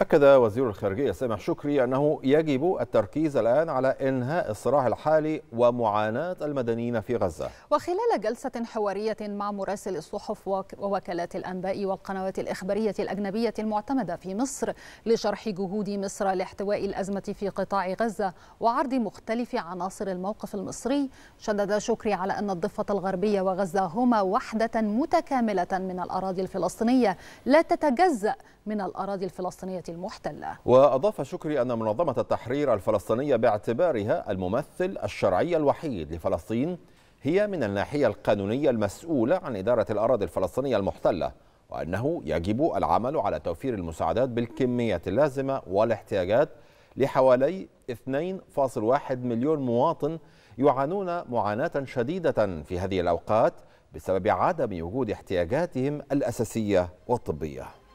أكد وزير الخارجية سامح شكري أنه يجب التركيز الآن على إنهاء الصراع الحالي ومعاناة المدنيين في غزة وخلال جلسة حوارية مع مراسل الصحف ووكالات الأنباء والقنوات الإخبارية الأجنبية المعتمدة في مصر لشرح جهود مصر لاحتواء الأزمة في قطاع غزة وعرض مختلف عناصر الموقف المصري شدد شكري على أن الضفة الغربية وغزة هما وحدة متكاملة من الأراضي الفلسطينية لا تتجزأ من الأراضي الفلسطينية المحتلة وأضاف شكري أن منظمة التحرير الفلسطينية باعتبارها الممثل الشرعي الوحيد لفلسطين هي من الناحية القانونية المسؤولة عن إدارة الأراضي الفلسطينية المحتلة وأنه يجب العمل على توفير المساعدات بالكمية اللازمة والاحتياجات لحوالي 2.1 مليون مواطن يعانون معاناة شديدة في هذه الأوقات بسبب عدم وجود احتياجاتهم الأساسية والطبية